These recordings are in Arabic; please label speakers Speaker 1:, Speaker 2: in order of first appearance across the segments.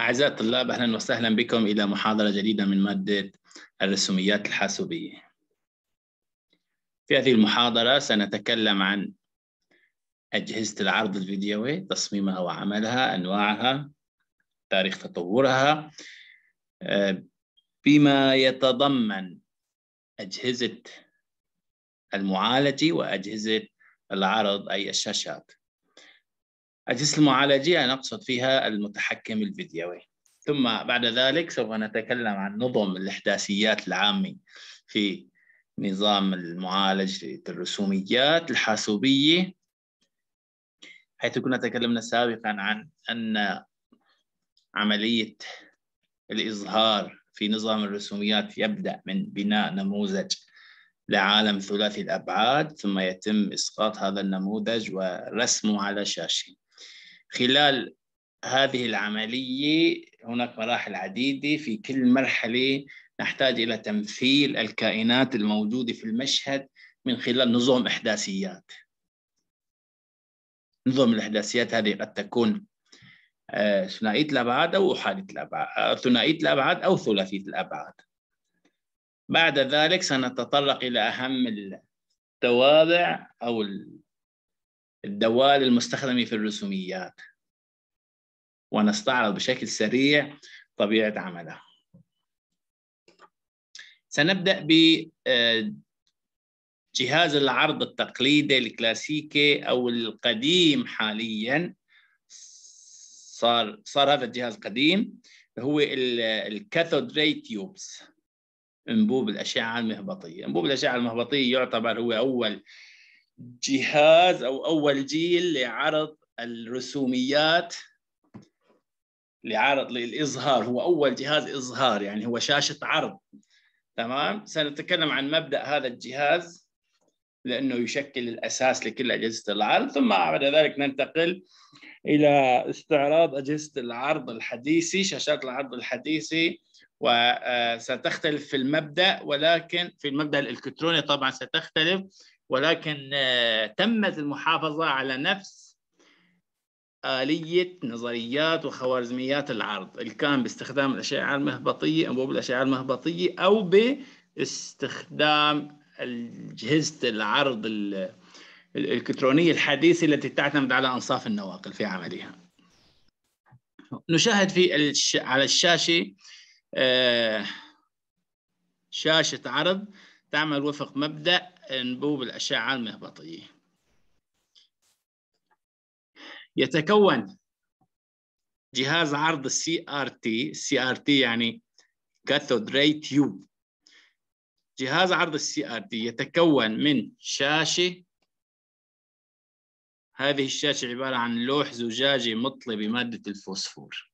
Speaker 1: أعزائي الطلاب أهلا وسهلا بكم
Speaker 2: إلى محاضرة جديدة من مادة الرسوميات الحاسوبية في هذه المحاضرة سنتكلم عن أجهزة العرض الفيديوي تصميمها وعملها أنواعها تاريخ تطورها آه، بما يتضمن أجهزة المعالجة وأجهزة العرض أي الشاشات أجهزة المعالجة نقصد أقصد فيها المتحكم الفيديوي ثم بعد ذلك سوف نتكلم عن نظم الإحداثيات العامة في نظام المعالج الرسوميات الحاسوبية حيث كنا تكلمنا سابقا عن أن عملية الإظهار في نظام الرسوميات يبدأ من بناء نموذج لعالم ثلاثي الأبعاد ثم يتم إسقاط هذا النموذج ورسمه على شاشة خلال هذه العملية هناك مراحل عديدة في كل مرحلة نحتاج إلى تمثيل الكائنات الموجودة في المشهد من خلال نظم إحداثيات نظم الإحداثيات هذه قد تكون آه، ثنائية الأبعاد أو أحادية الأبعاد آه، ثنائية الأبعاد أو ثلاثية الأبعاد بعد ذلك سنتطرق إلى أهم التوابع أو الدوال المستخدمة في الرسوميات ونستعرض بشكل سريع طبيعة عملها سنبدأ بجهاز آه، العرض التقليدي الكلاسيكي أو القديم حالياً صار صار هذا الجهاز قديم هو الكاثود ري تيوبس انبوب الأشعة المهبطية انبوب الأشعة المهبطية يعتبر هو أول جهاز او اول جيل لعرض الرسوميات لعرض للاظهار هو اول جهاز اظهار يعني هو شاشه عرض تمام سنتكلم عن مبدا هذا الجهاز لانه يشكل الاساس لكل اجهزه العرض ثم بعد ذلك ننتقل الى استعراض اجهزه العرض الحديثي شاشات العرض الحديثي وستختلف آه، في المبدا ولكن في المبدا الالكتروني طبعا ستختلف ولكن آه، تمت المحافظة على نفس آلية نظريات وخوارزميات العرض اللي كان باستخدام الأشعة المهبطية أنبوب الأشعة المهبطية أو باستخدام أجهزة العرض الإلكترونية الحديثة التي تعتمد على أنصاف النواقل في عملها نشاهد في على الشاشة آه، شاشة عرض تعمل وفق مبدأ أنبوب الأشعة المهبطية يتكون جهاز عرض السي ار تي سي ار تي يعني كاثود راي تيوب جهاز عرض السي ار تي يتكون من شاشه هذه الشاشه عباره عن
Speaker 1: لوح زجاجي مطلي بماده الفوسفور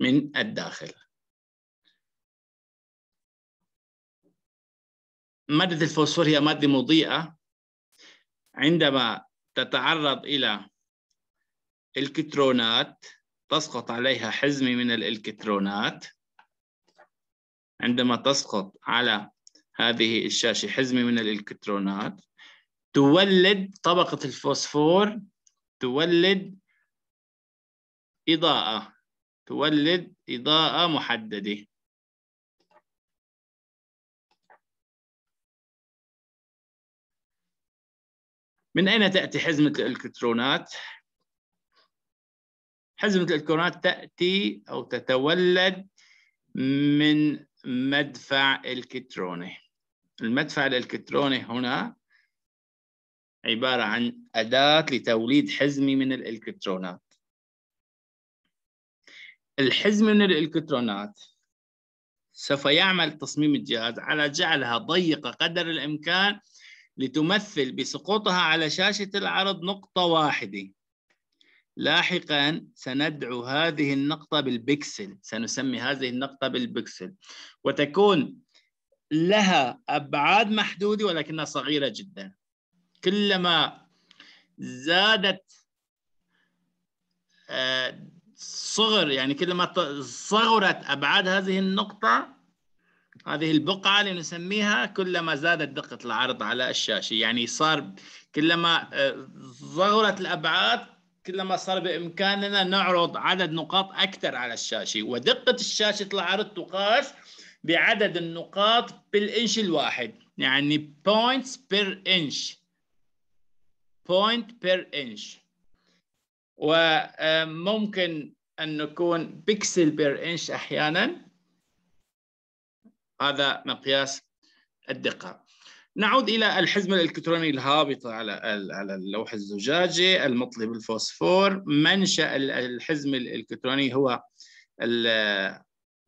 Speaker 1: من الداخل
Speaker 2: مادة الفوسفور هي مادة مضيئة عندما تتعرض إلى الكترونات تسقط عليها حزمة من الإلكترونات عندما تسقط على هذه الشاشة حزمة من الإلكترونات تولد طبقة الفوسفور تولد إضاءة تولد
Speaker 1: إضاءة محددة من أين تأتي حزمة
Speaker 2: الإلكترونات؟ حزمة الإلكترونات تأتي أو تتولد من مدفع إلكتروني المدفع الإلكتروني هنا عبارة عن أداة لتوليد حزمة من الإلكترونات الحزمة من الإلكترونات سوف يعمل تصميم الجهاز على جعلها ضيقة قدر الإمكان لتمثل بسقوطها على شاشة العرض نقطة واحدة لاحقا سندعو هذه النقطة بالبكسل سنسمي هذه النقطة بالبكسل وتكون لها أبعاد محدودة ولكنها صغيرة جدا كلما زادت آه، صغر يعني كلما صغرت أبعاد هذه النقطة هذه البقعة لنسميها كلما زادت دقة العرض على الشاشة يعني صار كلما آه، ظهرت الأبعاد كلما صار بإمكاننا نعرض عدد نقاط أكثر على الشاشة ودقة الشاشة العرض تقاس بعدد النقاط بالإنش الواحد يعني points per inch point per inch وممكن آه، أن نكون بكسل بير إنش أحيانا هذا مقياس الدقة نعود إلى الحزمة الإلكترونية الهابطة على على اللوح الزجاجي المطلي بالفوسفور منشأ الحزم الإلكتروني هو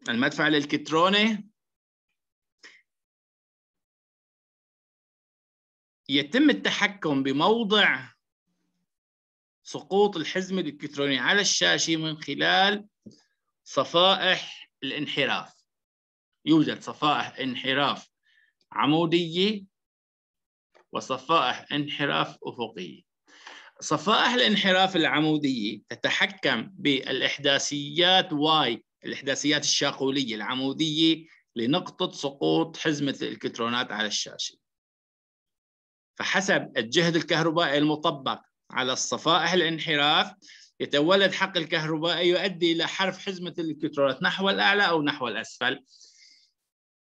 Speaker 2: المدفع الإلكتروني
Speaker 1: يتم التحكم بموضع
Speaker 2: سقوط الحزم الإلكتروني على الشاشة من خلال صفائح الانحراف يوجد صفائح انحراف عمودية وصفائح انحراف أفقية صفائح الانحراف العمودية تتحكم بالإحداثيات واي الإحداثيات الشاقولية العمودية لنقطة سقوط حزمة الإلكترونات على الشاشة فحسب الجهد الكهربائي المطبق على الصفائح الانحراف يتولد حق الكهربائي يؤدي إلى حرف حزمة الإلكترونات نحو الأعلى أو نحو الأسفل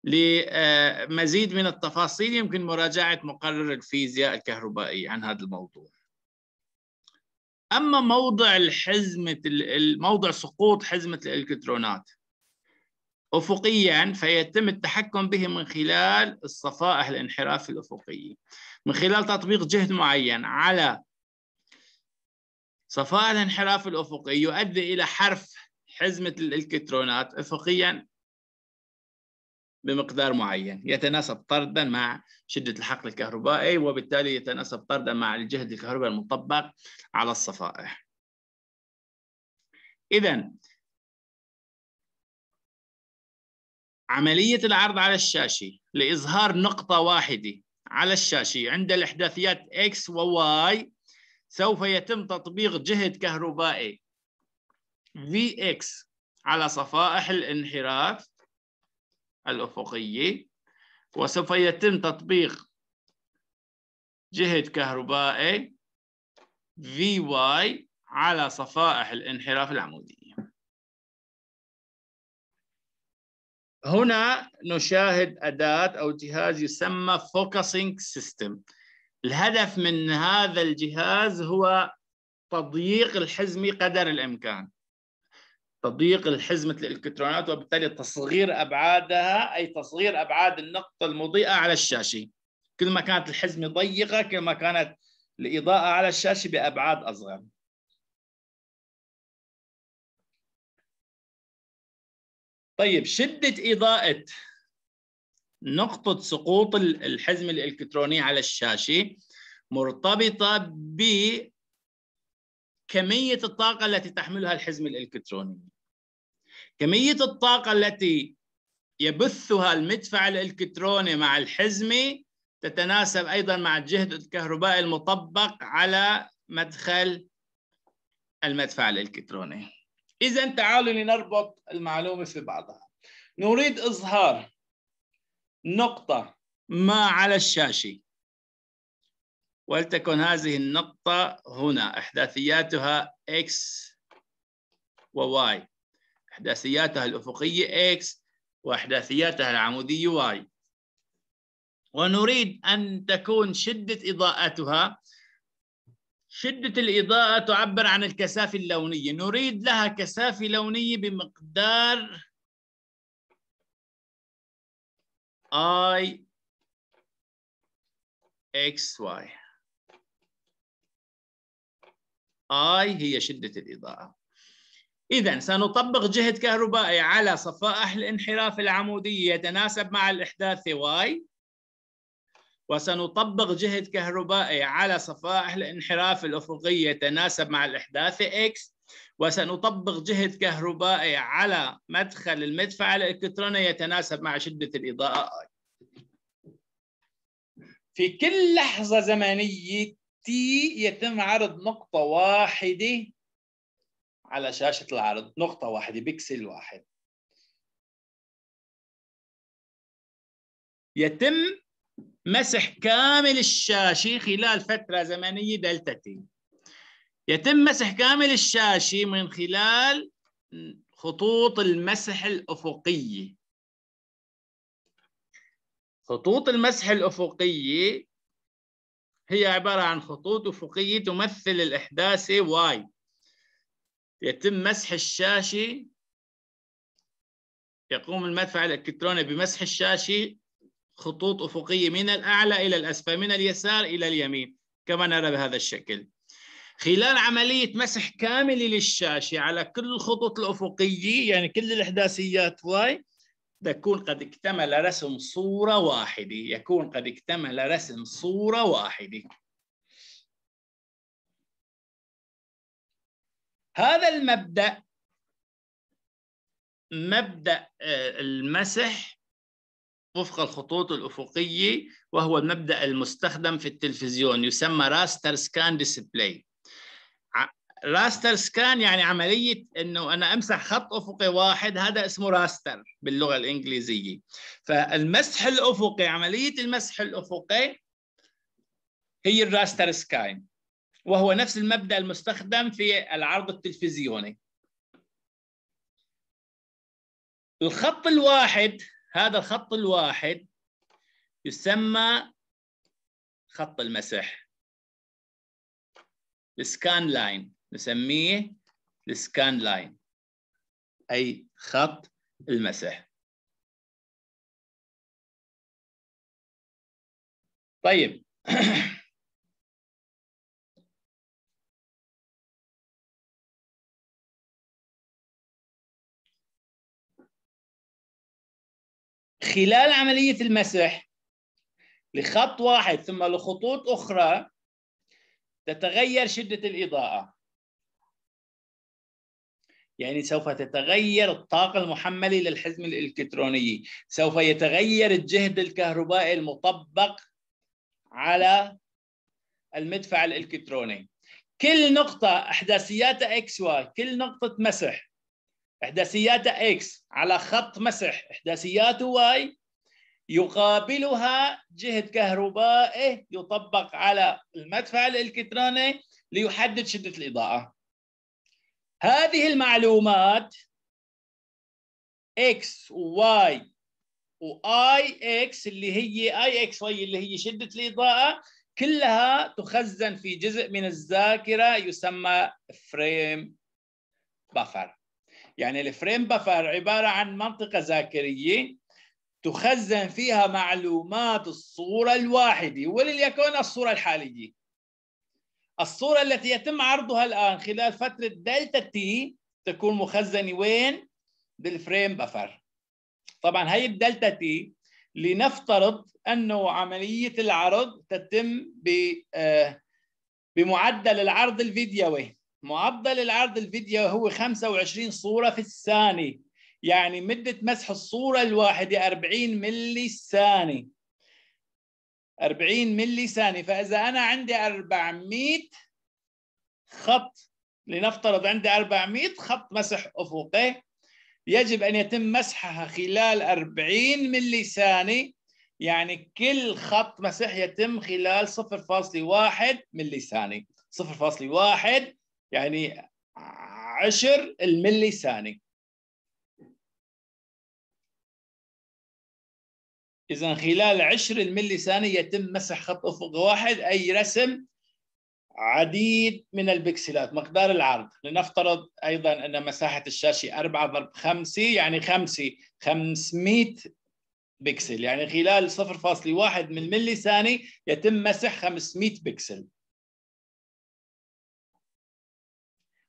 Speaker 2: لمزيد آه، من التفاصيل يمكن مراجعة مقرر الفيزياء الكهربائية عن هذا الموضوع أما موضع الحزمة موضع سقوط حزمة الإلكترونات أفقيا فيتم التحكم به من خلال الصفائح الانحراف الأفقي من خلال تطبيق جهد معين على صفائح الانحراف الأفقي يؤدي إلى حرف حزمة الإلكترونات أفقيا بمقدار معين يتناسب طردا مع شدة الحقل الكهربائي وبالتالي يتناسب طردا مع الجهد الكهربائي المطبق على الصفائح إذا عملية العرض على الشاشة لإظهار نقطة واحدة على الشاشة عند الإحداثيات X و Y سوف يتم تطبيق جهد كهربائي VX على صفائح الانحراف الأفقية وسوف يتم تطبيق جهد كهربائي VY على صفائح الانحراف العمودية هنا نشاهد أداة أو جهاز يسمى فوكسينج سيستم الهدف من هذا الجهاز هو تضييق الحزمة قدر الإمكان تضييق الحزمة الإلكترونات وبالتالي تصغير أبعادها أي تصغير أبعاد النقطة المضيئة على الشاشة كل ما كانت الحزمة ضيقة كل ما كانت الإضاءة على الشاشة
Speaker 1: بأبعاد أصغر
Speaker 2: طيب شدة إضاءة نقطة سقوط الحزمة الإلكترونية على الشاشة مرتبطة بكمية الطاقة التي تحملها الحزمة الإلكترونية كمية الطاقة التي يبثها المدفع الإلكتروني مع الحزمة تتناسب أيضا مع الجهد الكهربائي المطبق على مدخل المدفع الإلكتروني إذا تعالوا لنربط المعلومة في بعضها نريد إظهار نقطة ما على الشاشة ولتكن هذه النقطة هنا إحداثياتها X و Y احداثياتها الافقيه x واحداثياتها العموديه y ونريد ان تكون شده اضاءتها شده الاضاءه تعبر عن الكثافه اللونيه نريد لها كثافه لونيه بمقدار i x y i هي شده الاضاءه إذا سنطبق جهد كهربائي على صفائح الانحراف العمودية يتناسب مع الإحداث Y وسنطبق جهد كهربائي على صفائح الانحراف الأفقي يتناسب مع الإحداث X وسنطبق جهد كهربائي على مدخل المدفع الإلكتروني يتناسب مع شدة الإضاءة I في كل لحظة زمنية T يتم عرض نقطة واحدة على شاشة العرض نقطة واحدة بكسل واحد يتم مسح كامل الشاشة خلال فترة زمنية دلتا تي يتم مسح كامل الشاشة من خلال خطوط المسح الأفقية خطوط المسح الأفقية هي عبارة عن خطوط أفقية تمثل الإحداثة وايد يتم مسح الشاشه يقوم المدفع الالكتروني بمسح الشاشه خطوط افقيه من الاعلى الى الاسفل من اليسار الى اليمين كما نرى بهذا الشكل خلال عملية مسح كامل للشاشة على كل الخطوط الأفقية يعني كل الإحداثيات واي تكون قد اكتمل رسم صورة واحدة يكون قد اكتمل رسم صورة واحدة
Speaker 1: هذا المبدا
Speaker 2: مبدا آه، المسح وفق الخطوط الافقيه وهو المبدا المستخدم في التلفزيون يسمى راستر سكان ديسبلاي راستر سكان يعني عمليه انه انا امسح خط افقي واحد هذا اسمه راستر باللغه الانجليزيه فالمسح الافقي عمليه المسح الافقي هي الراستر سكان وهو نفس المبدا المستخدم في العرض التلفزيوني الخط الواحد هذا الخط الواحد
Speaker 1: يسمى خط المسح السكان لاين نسميه السكان لاين اي خط المسح طيب خلال عملية المسح
Speaker 2: لخط واحد ثم لخطوط أخرى تتغير شدة الإضاءة يعني سوف تتغير الطاقة المحملة للحزم الإلكتروني سوف يتغير الجهد الكهربائي المطبق على المدفع الإلكتروني كل نقطة أحداثياتها X واي كل نقطة مسح احداثياته اكس على خط مسح احداثياته واي يقابلها جهد كهربائي يطبق على المدفع الإلكتروني ليحدد شدة الإضاءة هذه المعلومات اكس وواي واي اكس اللي هي اي اكس واي اللي هي شدة الإضاءة كلها تخزن في جزء من الذاكرة يسمى فريم بفر يعني الفريم بفر عبارة عن منطقة ذاكرية تخزن فيها معلومات الصورة الواحدة ولليكون الصورة الحالية الصورة التي يتم عرضها الآن خلال فترة دلتا تي تكون مخزنة وين؟ بالفريم بفر طبعا هي الدلتا تي لنفترض أنه عملية العرض تتم آه، بمعدل العرض الفيديوي معدل العرض الفيديو هو 25 صورة في الثانية يعني مدة مسح الصورة الواحدة 40 ملي ثانية 40 ملي ثانية فإذا أنا عندي 400 خط لنفترض عندي 400 خط مسح أفقي يجب أن يتم مسحها خلال 40 ملي ثانية يعني كل خط مسح يتم خلال 0.1 ملي ثانية 0.1 يعني عشر الملي ثاني
Speaker 1: إذا خلال عشر الملي
Speaker 2: ثانية يتم مسح خط أفق واحد أي رسم عديد من البكسلات مقدار العرض لنفترض أيضا أن مساحة الشاشة 4 ضرب 5 يعني 5 500 بكسل يعني خلال 0.1 من ملي ثاني يتم مسح 500 بكسل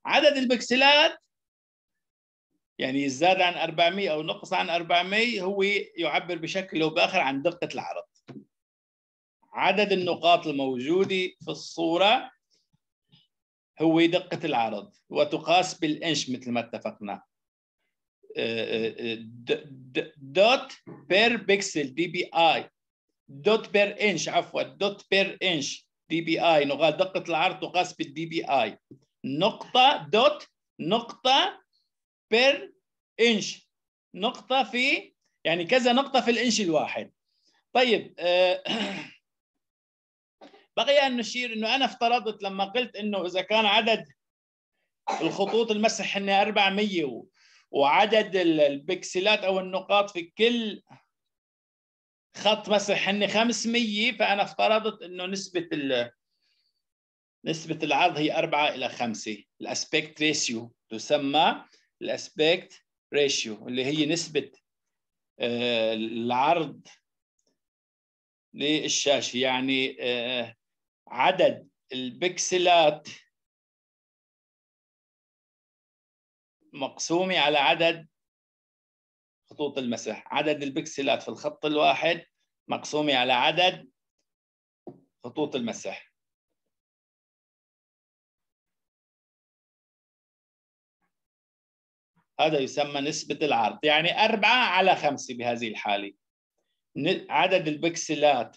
Speaker 2: عدد البكسلات يعني الزاد عن 400 او نقص عن 400 هو يعبر بشكل او باخر عن دقه العرض. عدد النقاط الموجوده في الصوره هو دقه العرض وتقاس بالانش مثل ما اتفقنا. آه، آه، آه، دوت بير بيكسل دي بي اي دوت بير انش عفوا دوت بير انش دي بي اي نقاط دقه العرض تقاس بالدي بي اي نقطة دوت نقطة بير انش نقطة في يعني كذا نقطة في الانش الواحد طيب آه، بقي ان نشير انه انا افترضت لما قلت انه اذا كان عدد الخطوط المسح أنه 400 وعدد البكسلات او النقاط في كل خط مسح أنه 500 فانا افترضت انه نسبه نسبة العرض هي 4 إلى 5 الأسبكت ريشيو تسمى الأسبكت ريشيو اللي هي نسبة آه، العرض للشاشة يعني آه، عدد البكسلات
Speaker 1: مقسومة على عدد خطوط المسح عدد البكسلات في الخط الواحد مقسومة على عدد خطوط المسح هذا يسمى نسبة العرض
Speaker 2: يعني أربعة على خمسة بهذه الحالة عدد البكسلات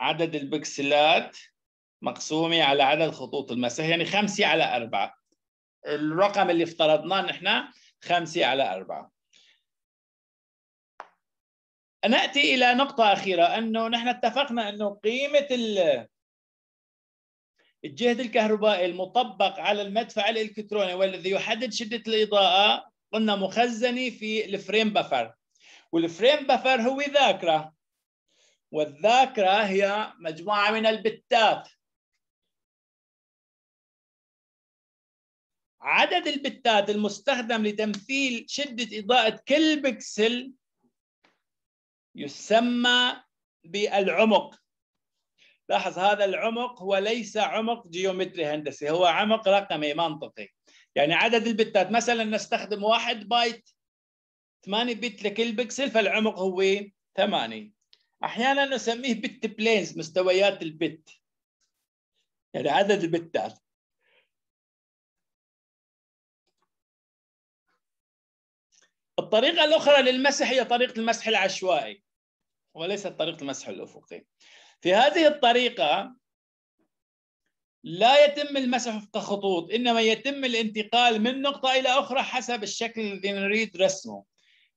Speaker 2: عدد البكسلات مقسومة على عدد خطوط المسح يعني خمسة على أربعة الرقم اللي افترضناه نحن خمسة على أربعة نأتي إلى نقطة أخيرة أنه نحن اتفقنا أنه قيمة الجهد الكهربائي المطبق على المدفع الالكتروني والذي يحدد شده الاضاءه قلنا مخزنه في الفريم بفر والفريم بفر هو ذاكره والذاكره هي مجموعه من البتات
Speaker 1: عدد البتات المستخدم
Speaker 2: لتمثيل شده اضاءه كل بكسل يسمى بالعمق لاحظ هذا العمق هو ليس عمق جيومتري هندسي هو عمق رقمي منطقي يعني عدد البتات مثلا نستخدم واحد بايت 8 بت لكل بكسل فالعمق هو 8 احيانا نسميه بت بلينز مستويات البت
Speaker 1: يعني عدد البتات
Speaker 2: الطريقة الأخرى للمسح هي طريقة المسح العشوائي وليست طريقة المسح الأفقي في هذه الطريقة لا يتم المسح كخطوط إنما يتم الانتقال من نقطة إلى أخرى حسب الشكل الذي نريد رسمه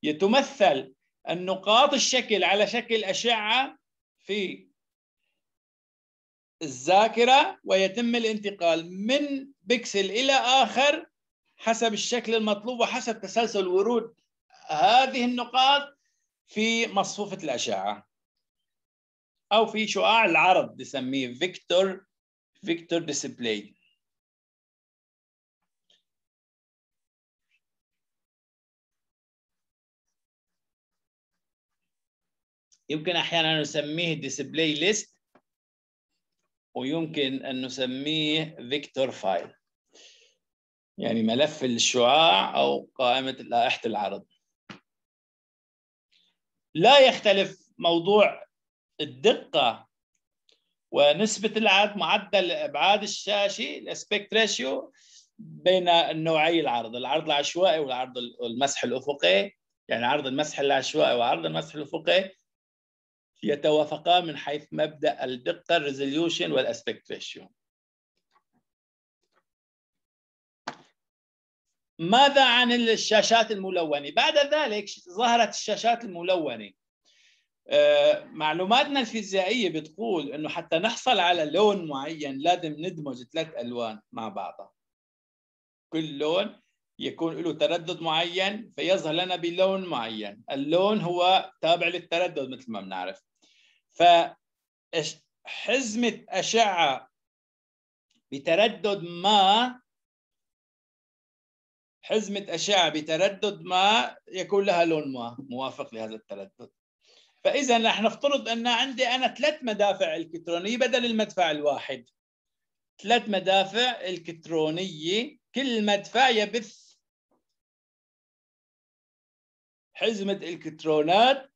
Speaker 2: يتمثل النقاط الشكل على شكل أشعة في الذاكرة ويتم الانتقال من بكسل إلى آخر حسب الشكل المطلوب وحسب تسلسل ورود هذه النقاط في مصفوفة الأشعة او في شعاع العرض بسميه فيكتور
Speaker 1: فيكتور ديسبلاي
Speaker 2: يمكن احيانا نسميه ديسبلاي ليست ويمكن ان نسميه فيكتور فايل يعني ملف الشعاع او قائمه لائحه العرض لا يختلف موضوع الدقه ونسبه العرض معدل ابعاد الشاشه الاسبكت ريشيو بين النوعي العرض العرض العشوائي والعرض المسح الافقي يعني عرض المسح العشوائي وعرض المسح الافقي يتوافقان من حيث مبدا الدقه الريزوليوشن والاسبكت ريشيو
Speaker 1: ماذا عن
Speaker 2: الشاشات الملونه بعد ذلك ظهرت الشاشات الملونه آه، معلوماتنا الفيزيائيه بتقول انه حتى نحصل على لون معين لازم ندمج ثلاث الوان مع بعضها كل لون يكون له تردد معين فيظهر لنا بلون معين اللون هو تابع للتردد مثل ما بنعرف فحزمه اشعه بتردد ما حزمة أشعة بتردد ما يكون لها لون ما موافق لهذا التردد فاذا رح نفترض ان عندي انا ثلاث مدافع الكترونيه بدل المدفع الواحد ثلاث مدافع الكترونيه كل مدفع يبث
Speaker 1: حزمه الكترونات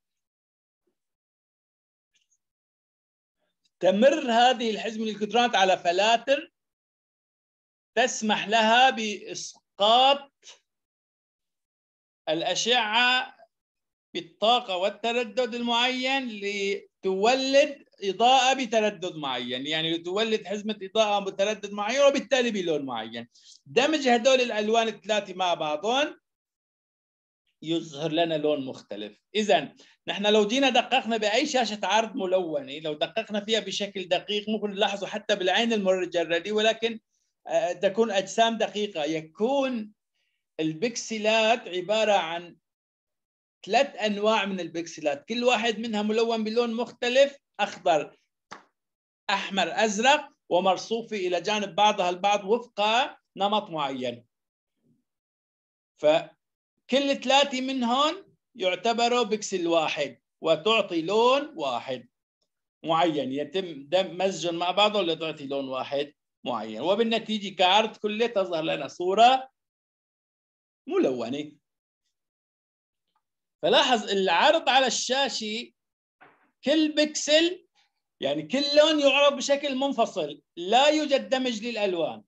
Speaker 1: تمر هذه الحزمه الالكترونات على فلاتر تسمح لها باسقاط
Speaker 2: الاشعه بالطاقة والتردد المعين لتولد إضاءة بتردد معين يعني لتولد حزمة إضاءة بتردد معين وبالتالي بلون معين دمج هدول الألوان الثلاثة مع بعضهم يظهر لنا لون مختلف إذا نحن لو جينا دققنا بأي شاشة عرض ملونة لو دققنا فيها بشكل دقيق ممكن نلاحظه حتى بالعين المجردة ولكن آه، تكون أجسام دقيقة يكون البكسلات عبارة عن ثلاث انواع من البكسلات كل واحد منها ملون بلون مختلف اخضر احمر ازرق ومرصوفه الى جانب بعضها البعض وفق نمط معين فكل ثلاثه منهم يعتبروا بكسل واحد وتعطي لون واحد معين يتم مزجهم مع بعضهم لتعطي لون واحد معين وبالنتيجه كعرض كله تظهر لنا صوره ملونه فلاحظ العرض على الشاشه كل بكسل يعني كل لون يعرض بشكل منفصل لا يوجد دمج للالوان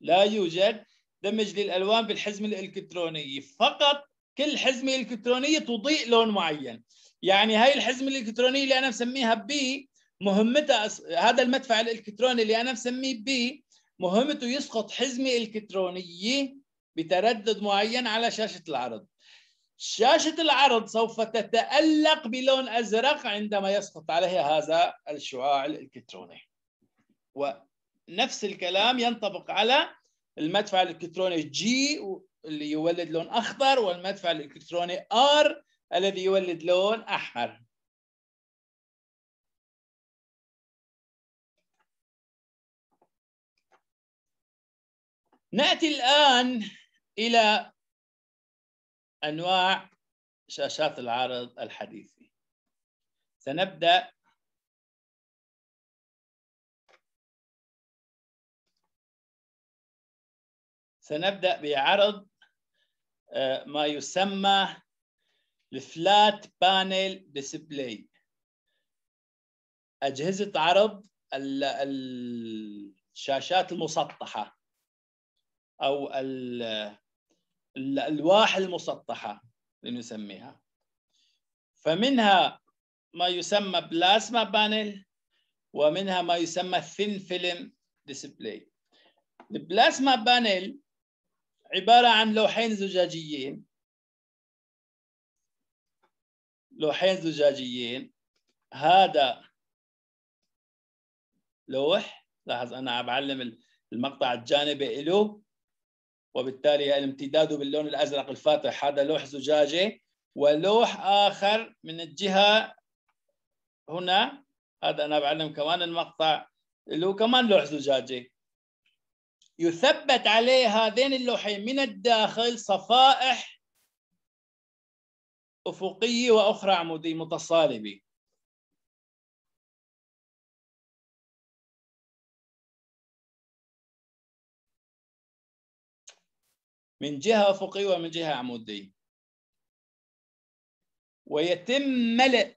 Speaker 2: لا يوجد دمج للالوان بالحزمه الالكترونيه فقط كل حزمه الكترونيه تضيء لون معين يعني هاي الحزمه الالكترونيه اللي انا مسميها بي مهمتها أس... هذا المدفع الالكتروني اللي انا مسميه بي مهمته يسقط حزمه الكترونيه بتردد معين على شاشه العرض شاشة العرض سوف تتألق بلون أزرق عندما يسقط عليها هذا الشعاع الإلكتروني ونفس الكلام ينطبق على المدفع الإلكتروني G اللي يولد لون أخضر والمدفع الإلكتروني R الذي يولد لون أحمر
Speaker 1: نأتي الآن إلى أنواع شاشات العرض الحديثة سنبدأ
Speaker 2: سنبدأ بعرض آه، ما يسمى الفلات بانيل ديسبلاي أجهزة عرض الشاشات المسطحة أو الألواح المسطحة لنسميها فمنها ما يسمى بلازما بانل ومنها ما يسمى ثين فيلم ديسبلاي البلازما بانل عبارة عن لوحين
Speaker 1: زجاجيين
Speaker 2: لوحين زجاجيين هذا لوح لاحظ أنا عم بعلم المقطع الجانبي له وبالتالي الامتداد يعني باللون الازرق الفاتح هذا لوح زجاجي ولوح اخر من الجهه هنا هذا انا بعلم كمان المقطع اللي هو كمان لوح زجاجي يثبت عليه هذين اللوحين من الداخل صفائح افقيه واخرى عموديه متصالبه
Speaker 1: من جهة أفقية ومن جهة
Speaker 2: عمودية ويتم ملء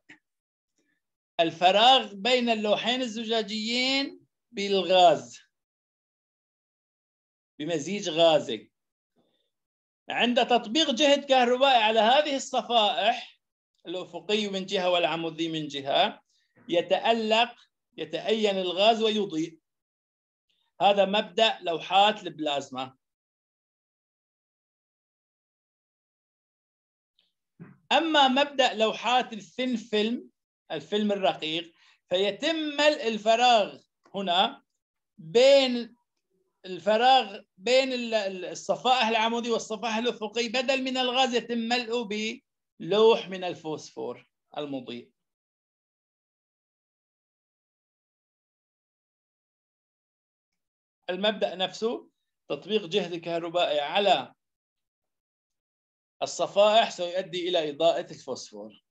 Speaker 2: الفراغ بين اللوحين الزجاجيين بالغاز بمزيج غازي عند تطبيق جهد كهربائي على هذه الصفائح الأفقي من جهة والعمودي من جهة يتألق يتأين الغاز ويضيء
Speaker 1: هذا مبدأ لوحات البلازما
Speaker 2: اما مبدا لوحات الثين فيلم الفيلم الرقيق فيتم ملء الفراغ هنا بين الفراغ بين الصفائح العمودي والصفائح الافقي بدل من الغاز يتم ملئه بلوح من الفوسفور المضيء
Speaker 1: المبدا نفسه تطبيق جهد كهربائي على الصفائح سيؤدي إلى إضاءة الفوسفور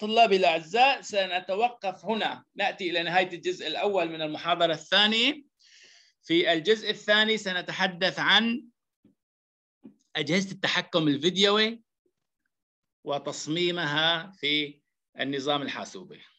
Speaker 2: طلابي الأعزاء سنتوقف هنا نأتي إلى نهاية الجزء الأول من المحاضرة الثانية في الجزء الثاني سنتحدث عن أجهزة التحكم الفيديوي
Speaker 1: وتصميمها في النظام الحاسوبي